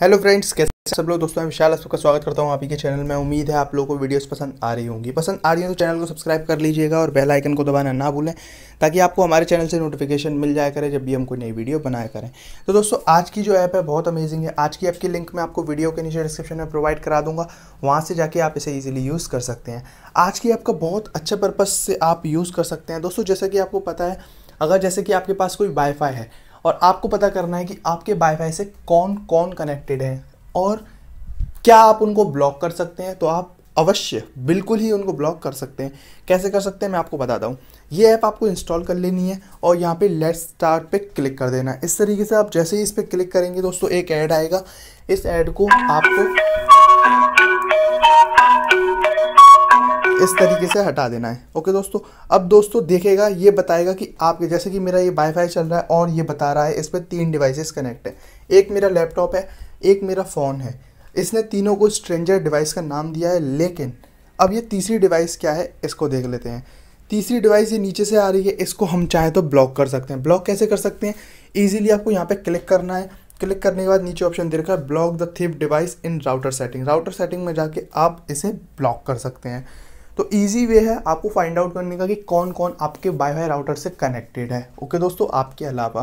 hello friends कैसे सब लोग दोस्तों मैं विशाल आपका स्वागत करता हूँ आप ही के चैनल में उम्मीद है आप लोगों को वीडियोस पसंद आ रही होंगी पसंद आ रही है तो चैनल को सब्सक्राइब कर लीजिएगा और बेल आइकन को दबाना ना भूलें ताकि आपको हमारे चैनल से नोटिफिकेशन मिल जाए करे जब भी हम कोई नई वीडियो बनाया करें तो दोस्तों आज की जो ऐप है बहुत अमेजिंग है आज की ऐप की लिंक मैं आपको वीडियो के नीचे डिस्क्रिप्शन में प्रोवाइड करा दूंगा वहाँ से जाके आप इसे ईजिली यूज़ कर सकते हैं आज की ऐप का बहुत अच्छे पर्पज़ से आप यूज़ कर सकते हैं दोस्तों जैसा कि आपको पता है अगर जैसे कि आपके पास कोई वाईफाई है और आपको पता करना है कि आपके वाईफाई से कौन कौन कनेक्टेड है और क्या आप उनको ब्लॉक कर सकते हैं तो आप अवश्य बिल्कुल ही उनको ब्लॉक कर सकते हैं कैसे कर सकते हैं मैं आपको बताता हूँ ये ऐप आपको इंस्टॉल कर लेनी है और यहाँ पे लेट स्टार्ट पे क्लिक कर देना है इस तरीके से आप जैसे ही इस पर क्लिक करेंगे दोस्तों एक ऐड आएगा इस ऐड को आपको इस तरीके से हटा देना है ओके दोस्तों अब दोस्तों देखेगा ये बताएगा कि आपके जैसे कि मेरा ये वाईफाई चल रहा है और ये बता रहा है इस पर तीन डिवाइसेस कनेक्ट है एक मेरा लैपटॉप है एक मेरा फ़ोन है इसने तीनों को स्ट्रेंजर डिवाइस का नाम दिया है लेकिन अब ये तीसरी डिवाइस क्या है इसको देख लेते हैं तीसरी डिवाइस ये नीचे से आ रही है इसको हम चाहे तो ब्लॉक कर सकते हैं ब्लॉक कैसे कर सकते हैं ईजिली आपको यहाँ पर क्लिक करना है क्लिक करने के बाद नीचे ऑप्शन दे रखा है ब्लॉक द थिप device in router setting router setting में जाके आप इसे ब्लॉक कर सकते हैं तो ईजी वे है आपको फाइंड आउट करने का कि कौन कौन आपके वाईफाई राउटर से कनेक्टेड है ओके दोस्तों आपके अलावा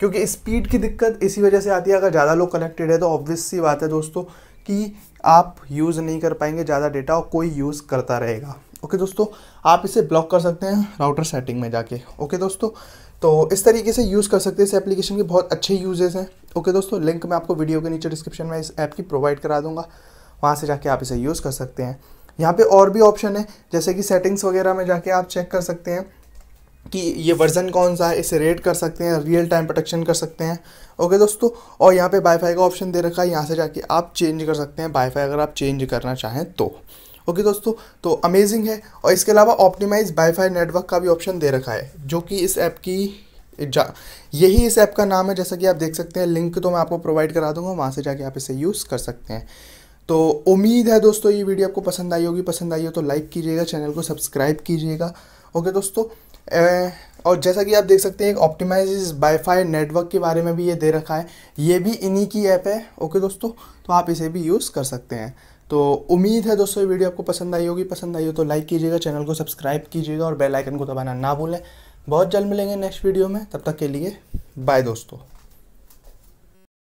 क्योंकि स्पीड की दिक्कत इसी वजह से आती है अगर ज़्यादा लोग कनेक्टेड है तो ऑब्वियस सी बात है दोस्तों कि आप यूज़ नहीं कर पाएंगे ज़्यादा डेटा और कोई यूज़ करता रहेगा ओके दोस्तों आप इसे ब्लॉक कर सकते हैं राउटर सेटिंग में जाके ओके दोस्तों तो इस तरीके से यूज़ कर सकते हैं इस एप्लीकेशन के बहुत अच्छे यूजेस हैं ओके दोस्तों लिंक मैं आपको वीडियो के नीचे डिस्क्रिप्शन में इस ऐप की प्रोवाइड करा दूंगा वहाँ से जाके आप इसे यूज़ कर सकते हैं यहाँ पे और भी ऑप्शन है जैसे कि सेटिंग्स वगैरह में जाके आप चेक कर सकते हैं कि ये वर्जन कौन सा है इसे रेट कर सकते हैं रियल टाइम प्रोटेक्शन कर सकते हैं ओके दोस्तों और यहाँ पे वाईफाई का ऑप्शन दे रखा है यहाँ से जाके आप चेंज कर सकते हैं वाईफाई अगर आप चेंज करना चाहें तो ओके दोस्तों तो अमेजिंग है और इसके अलावा ऑप्टिमाइज वाईफाई नेटवर्क का भी ऑप्शन दे रखा है जो कि इस ऐप की जा यही इस ऐप का नाम है जैसा कि आप देख सकते हैं लिंक तो मैं आपको प्रोवाइड करा दूंगा वहाँ से जाके आप इसे यूज़ कर सकते हैं तो उम्मीद है दोस्तों ये वीडियो आपको पसंद आई होगी पसंद आई हो तो लाइक कीजिएगा चैनल को सब्सक्राइब कीजिएगा ओके दोस्तों ए, और जैसा कि आप देख सकते हैं एक ऑप्टिमाइज वाईफाई नेटवर्क के बारे में भी ये दे रखा है ये भी इन्हीं की ऐप है ओके दोस्तों तो आप इसे भी यूज़ कर सकते हैं तो उम्मीद है दोस्तों ये वीडियो आपको पसंद आई होगी पसंद आई हो तो लाइक कीजिएगा चैनल को सब्सक्राइब कीजिएगा और बेल आइकन को दबाना ना भूलें बहुत जल्द मिलेंगे नेक्स्ट वीडियो में तब तक के लिए बाय दोस्तों